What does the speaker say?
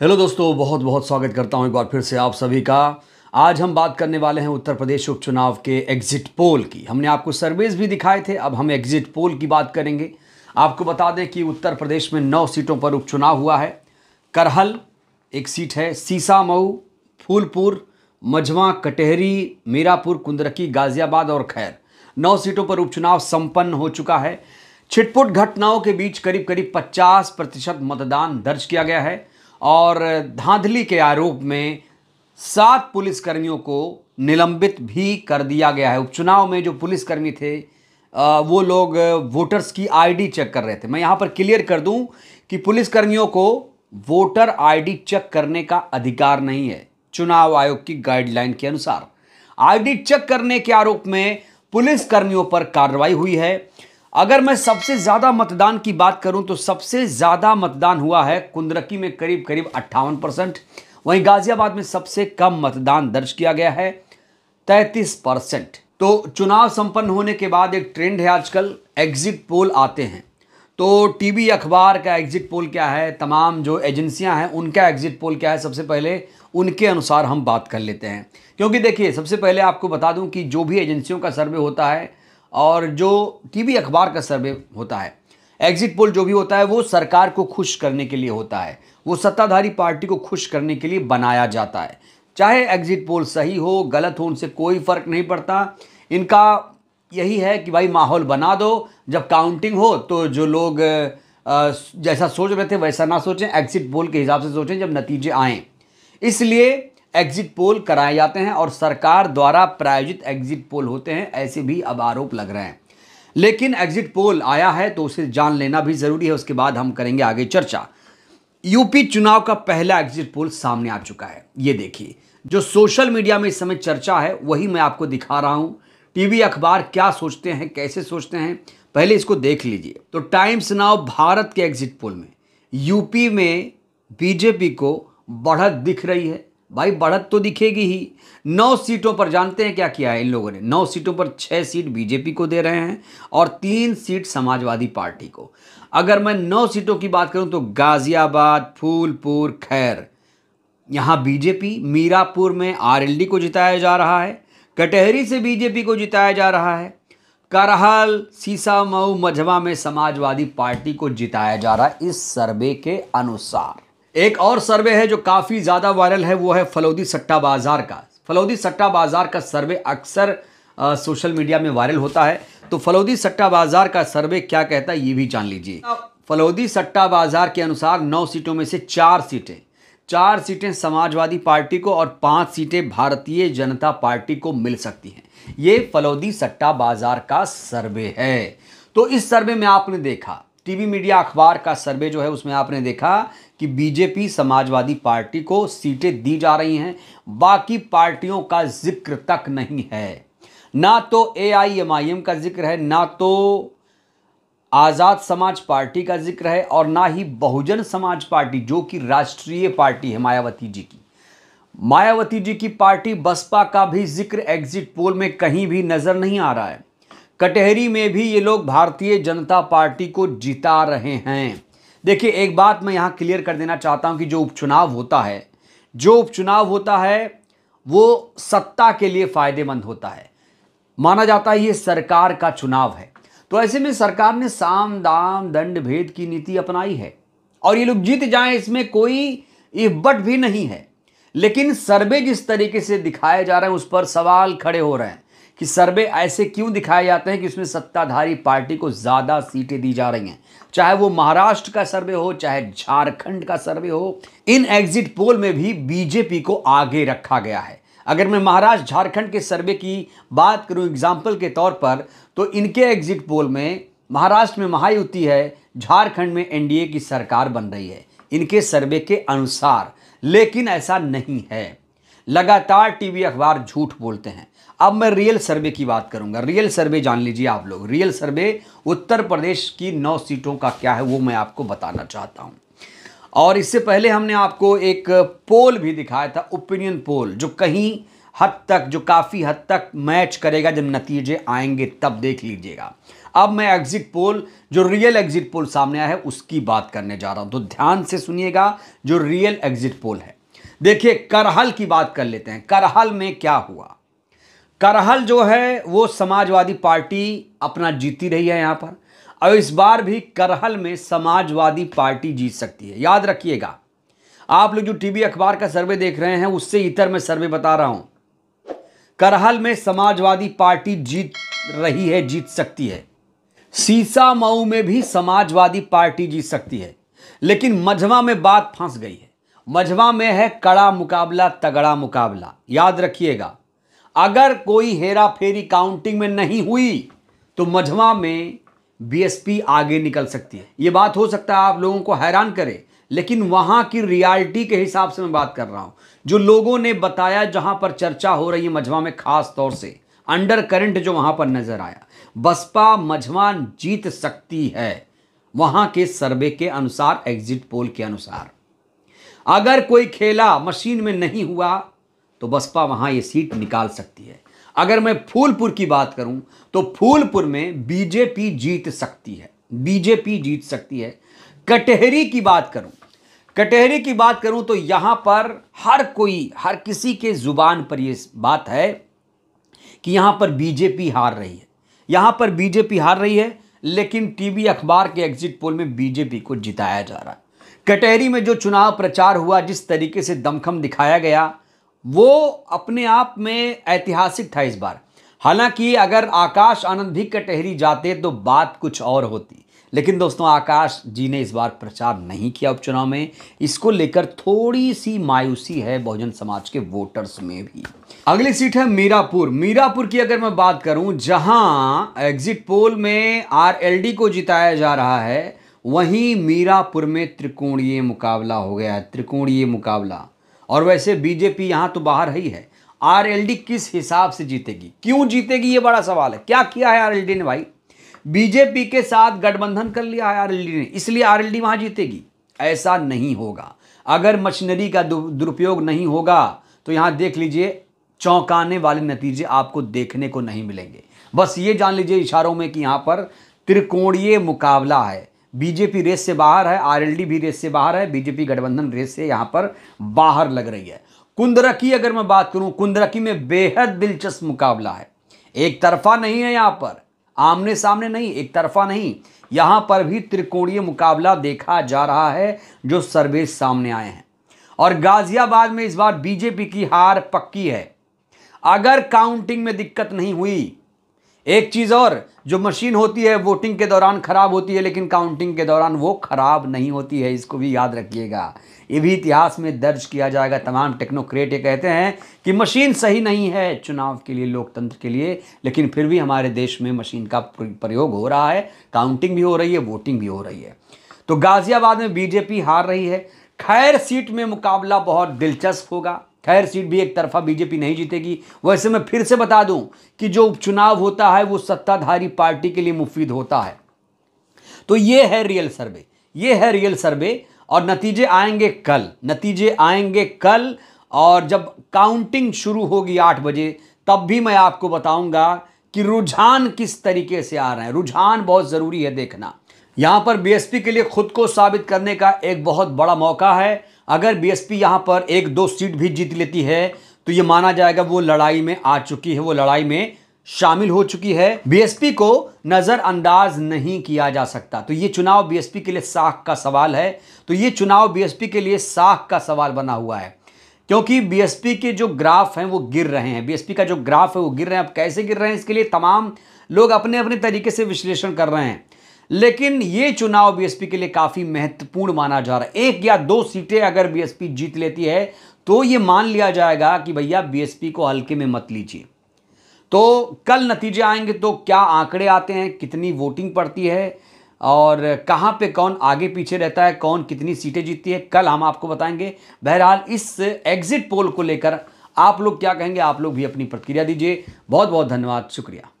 hello दोस्तों बहुत बहुत स्वागत करता हूं एक बार फिर से आप सभी का आज हम बात करने वाले हैं उत्तर प्रदेश उपचुनाव के एग्जिट पोल की हमने आपको सर्वेज भी दिखाए थे अब हम एग्जिट पोल की बात करेंगे आपको बता दें कि उत्तर प्रदेश में नौ सीटों पर उपचुनाव हुआ है करहल एक सीट है सीसा मऊ फूलपुर मझवा कटहरी मीरापुर कुंदरकी गाजियाबाद और खैर नौ सीटों पर उपचुनाव संपन्न हो चुका है छिटपुट घटनाओं के बीच करीब करीब 50 प्रतिशत मतदान दर्ज किया गया है और धांधली के आरोप में सात पुलिसकर्मियों को निलंबित भी कर दिया गया है उपचुनाव में जो पुलिसकर्मी थे वो लोग वोटर्स की आईडी चेक कर रहे थे मैं यहाँ पर क्लियर कर दूँ कि पुलिसकर्मियों को वोटर आईडी चेक करने का अधिकार नहीं है चुनाव आयोग की गाइडलाइन के अनुसार आईडी चेक करने के आरोप में पुलिसकर्मियों पर कार्रवाई हुई है अगर मैं सबसे ज़्यादा मतदान की बात करूं तो सबसे ज़्यादा मतदान हुआ है कुंदरकी में करीब करीब अट्ठावन परसेंट वहीं गाज़ियाबाद में सबसे कम मतदान दर्ज किया गया है तैंतीस परसेंट तो चुनाव संपन्न होने के बाद एक ट्रेंड है आजकल एग्जिट पोल आते हैं तो टीवी अखबार का एग्जिट पोल क्या है तमाम जो एजेंसियां हैं उनका एग्जिट पोल क्या है सबसे पहले उनके अनुसार हम बात कर लेते हैं क्योंकि देखिए सबसे पहले आपको बता दूं कि जो भी एजेंसियों का सर्वे होता है और जो टीवी अखबार का सर्वे होता है एग्जिट पोल जो भी होता है वो सरकार को खुश करने के लिए होता है वो सत्ताधारी पार्टी को खुश करने के लिए बनाया जाता है चाहे एग्जिट पोल सही हो गलत हो उनसे कोई फ़र्क नहीं पड़ता इनका यही है कि भाई माहौल बना दो जब काउंटिंग हो तो जो लोग जैसा सोच रहे थे वैसा ना सोचें एग्जिट पोल के हिसाब से सोचें जब नतीजे आएँ इसलिए एग्जिट पोल कराए जाते हैं और सरकार द्वारा प्रायोजित एग्जिट पोल होते हैं ऐसे भी अब आरोप लग रहे हैं लेकिन एग्जिट पोल आया है तो उसे जान लेना भी ज़रूरी है उसके बाद हम करेंगे आगे चर्चा यूपी चुनाव का पहला एग्जिट पोल सामने आ चुका है ये देखिए जो सोशल मीडिया में इस समय चर्चा है वही मैं आपको दिखा रहा हूँ टीवी अखबार क्या सोचते हैं कैसे सोचते हैं पहले इसको देख लीजिए तो टाइम्स नाव भारत के एग्जिट पोल में यूपी में बीजेपी को बढ़त दिख रही है भाई बढ़त तो दिखेगी ही नौ सीटों पर जानते हैं क्या किया है इन लोगों ने नौ सीटों पर छः सीट बीजेपी को दे रहे हैं और तीन सीट समाजवादी पार्टी को अगर मैं नौ सीटों की बात करूं तो गाज़ियाबाद फूलपुर खैर यहाँ बीजेपी मीरापुर में आरएलडी को जिताया जा रहा है कटहरी से बीजेपी को जिताया जा रहा है करहल सीसा मऊ मझवा में समाजवादी पार्टी को जिताया जा रहा है इस सर्वे के अनुसार एक और सर्वे है जो काफ़ी ज़्यादा वायरल है वो है फलौदी सट्टा बाज़ार का फलौदी सट्टा बाज़ार का सर्वे अक्सर सोशल मीडिया में वायरल होता है तो फलौदी सट्टा बाज़ार का सर्वे क्या कहता है ये भी जान लीजिए फलौदी सट्टा बाज़ार के अनुसार नौ सीटों में से चार सीटें चार सीटें समाजवादी पार्टी को और पांच सीटें भारतीय जनता पार्टी को मिल सकती हैं ये फलौदी सट्टा बाज़ार का सर्वे है तो इस सर्वे में आपने देखा टीवी मीडिया अखबार का सर्वे जो है उसमें आपने देखा कि बीजेपी समाजवादी पार्टी को सीटें दी जा रही हैं बाकी पार्टियों का जिक्र तक नहीं है ना तो एआईएमआईएम का जिक्र है ना तो आज़ाद समाज पार्टी का जिक्र है और ना ही बहुजन समाज पार्टी जो कि राष्ट्रीय पार्टी है मायावती जी की मायावती जी की पार्टी बसपा का भी जिक्र एग्जिट पोल में कहीं भी नज़र नहीं आ रहा है कटहरी में भी ये लोग भारतीय जनता पार्टी को जिता रहे हैं देखिए एक बात मैं यहाँ क्लियर कर देना चाहता हूँ कि जो उपचुनाव होता है जो उपचुनाव होता है वो सत्ता के लिए फ़ायदेमंद होता है माना जाता है ये सरकार का चुनाव है तो ऐसे में सरकार ने साम दाम दंड भेद की नीति अपनाई है और ये लोग जीत जाएं इसमें कोई इबट भी नहीं है लेकिन सर्वे जिस तरीके से दिखाए जा रहे हैं उस पर सवाल खड़े हो रहे हैं कि सर्वे ऐसे क्यों दिखाए जाते हैं कि उसमें सत्ताधारी पार्टी को ज़्यादा सीटें दी जा रही हैं चाहे वो महाराष्ट्र का सर्वे हो चाहे झारखंड का सर्वे हो इन एग्जिट पोल में भी बीजेपी को आगे रखा गया है अगर मैं महाराष्ट्र झारखंड के सर्वे की बात करूं एग्जाम्पल के तौर पर तो इनके एग्जिट पोल में महाराष्ट्र में महायुति है झारखंड में एनडीए की सरकार बन रही है इनके सर्वे के अनुसार लेकिन ऐसा नहीं है लगातार टीवी अखबार झूठ बोलते हैं अब मैं रियल सर्वे की बात करूंगा रियल सर्वे जान लीजिए आप लोग रियल सर्वे उत्तर प्रदेश की नौ सीटों का क्या है वो मैं आपको बताना चाहता हूं और इससे पहले हमने आपको एक पोल भी दिखाया था ओपिनियन पोल जो कहीं हद तक जो काफ़ी हद तक मैच करेगा जब नतीजे आएंगे तब देख लीजिएगा अब मैं एग्जिट पोल जो रियल एग्जिट पोल सामने आया है उसकी बात करने जा रहा हूं तो ध्यान से सुनिएगा जो रियल एग्जिट पोल है देखिए करहल की बात कर लेते हैं करहल में क्या हुआ करहल जो है वो समाजवादी पार्टी अपना जीती रही है यहाँ पर और इस बार भी करहल में समाजवादी पार्टी जीत सकती है याद रखिएगा आप लोग जो टीवी अखबार का सर्वे देख रहे हैं उससे इतर मैं सर्वे बता रहा हूँ करहल में समाजवादी पार्टी जीत रही है जीत सकती है सीसा मऊ में भी समाजवादी पार्टी जीत सकती है लेकिन मझवा में बात फंस गई है मझवा में है कड़ा मुकाबला तगड़ा मुकाबला याद रखिएगा अगर कोई हेरा फेरी काउंटिंग में नहीं हुई तो मझवा में बीएसपी आगे निकल सकती है ये बात हो सकता है आप लोगों को हैरान करे लेकिन वहां की रियलिटी के हिसाब से मैं बात कर रहा हूँ जो लोगों ने बताया जहां पर चर्चा हो रही है मझवा में खास तौर से अंडर करंट जो वहां पर नजर आया बसपा मझवा जीत सकती है वहां के सर्वे के अनुसार एग्जिट पोल के अनुसार अगर कोई खेला मशीन में नहीं हुआ तो बसपा वहाँ ये सीट निकाल सकती है अगर मैं फूलपुर की बात करूं तो फूलपुर में बीजेपी जीत सकती है बीजेपी जीत सकती है कटहरी की बात करूं कटहरी की बात करूं तो यहां पर हर कोई हर किसी के ज़ुबान पर ये बात है कि यहां पर बीजेपी हार रही है यहां पर बीजेपी हार रही है लेकिन टीवी अखबार के एग्जिट पोल में बीजेपी को जिताया जा रहा है कटहरी में जो चुनाव प्रचार हुआ जिस तरीके से दमखम दिखाया गया वो अपने आप में ऐतिहासिक था इस बार हालांकि अगर आकाश आनंद भी कटहरी जाते तो बात कुछ और होती लेकिन दोस्तों आकाश जी ने इस बार प्रचार नहीं किया उपचुनाव में इसको लेकर थोड़ी सी मायूसी है बहुजन समाज के वोटर्स में भी अगली सीट है मीरापुर मीरापुर की अगर मैं बात करूं जहां एग्जिट पोल में आरएलडी को जिताया जा रहा है वहीं मीरापुर में त्रिकोणीय मुकाबला हो गया है त्रिकोणीय मुकाबला और वैसे बीजेपी यहाँ तो बाहर ही है आरएलडी किस हिसाब से जीतेगी क्यों जीतेगी ये बड़ा सवाल है क्या किया है आरएलडी ने भाई बीजेपी के साथ गठबंधन कर लिया है आरएलडी ने इसलिए आरएलडी वहाँ जीतेगी ऐसा नहीं होगा अगर मशीनरी का दुरुपयोग नहीं होगा तो यहाँ देख लीजिए चौंकाने वाले नतीजे आपको देखने को नहीं मिलेंगे बस ये जान लीजिए इशारों में कि यहाँ पर त्रिकोणीय मुकाबला है बीजेपी रेस से बाहर है आरएलडी भी रेस से बाहर है बीजेपी गठबंधन रेस से यहाँ पर बाहर लग रही है कुंदरा की अगर मैं बात करूं कुंदरा की में बेहद दिलचस्प मुकाबला है एक तरफा नहीं है यहाँ पर आमने सामने नहीं एक तरफा नहीं यहाँ पर भी त्रिकोणीय मुकाबला देखा जा रहा है जो सर्वे सामने आए हैं और गाजियाबाद में इस बार बीजेपी की हार पक्की है अगर काउंटिंग में दिक्कत नहीं हुई एक चीज़ और जो मशीन होती है वोटिंग के दौरान ख़राब होती है लेकिन काउंटिंग के दौरान वो ख़राब नहीं होती है इसको भी याद रखिएगा ये भी इतिहास में दर्ज किया जाएगा तमाम टेक्नोक्रेट ये कहते हैं कि मशीन सही नहीं है चुनाव के लिए लोकतंत्र के लिए लेकिन फिर भी हमारे देश में मशीन का प्रयोग हो रहा है काउंटिंग भी हो रही है वोटिंग भी हो रही है तो गाज़ियाबाद में बीजेपी हार रही है खैर सीट में मुकाबला बहुत दिलचस्प होगा खैर सीट भी एक तरफा बीजेपी नहीं जीतेगी वैसे मैं फिर से बता दूं कि जो उपचुनाव होता है वो सत्ताधारी पार्टी के लिए मुफीद होता है तो ये है रियल सर्वे ये है रियल सर्वे और नतीजे आएंगे कल नतीजे आएंगे कल और जब काउंटिंग शुरू होगी आठ बजे तब भी मैं आपको बताऊंगा कि रुझान किस तरीके से आ रहे हैं रुझान बहुत ज़रूरी है देखना यहाँ पर बीएसपी के लिए खुद को साबित करने का एक बहुत बड़ा मौका है अगर बीएसपी यहाँ पर एक दो सीट भी जीत लेती है तो ये माना जाएगा वो लड़ाई में आ चुकी है वो लड़ाई में शामिल हो चुकी है बीएसपी को नज़रअंदाज नहीं किया जा सकता तो ये चुनाव बीएसपी के लिए साख का सवाल है तो ये चुनाव बीएसपी के लिए साख का सवाल बना हुआ है क्योंकि बीएसपी के जो ग्राफ हैं वो गिर रहे हैं बीएसपी का जो ग्राफ है वो गिर रहे हैं अब कैसे गिर रहे हैं इसके लिए तमाम लोग अपने अपने तरीके से विश्लेषण कर रहे हैं लेकिन ये चुनाव बीएसपी के लिए काफ़ी महत्वपूर्ण माना जा रहा है एक या दो सीटें अगर बीएसपी जीत लेती है तो ये मान लिया जाएगा कि भैया बीएसपी को हल्के में मत लीजिए तो कल नतीजे आएंगे तो क्या आंकड़े आते हैं कितनी वोटिंग पड़ती है और कहाँ पे कौन आगे पीछे रहता है कौन कितनी सीटें जीतती है कल हम आपको बताएंगे बहरहाल इस एग्जिट पोल को लेकर आप लोग क्या कहेंगे आप लोग भी अपनी प्रतिक्रिया दीजिए बहुत बहुत धन्यवाद शुक्रिया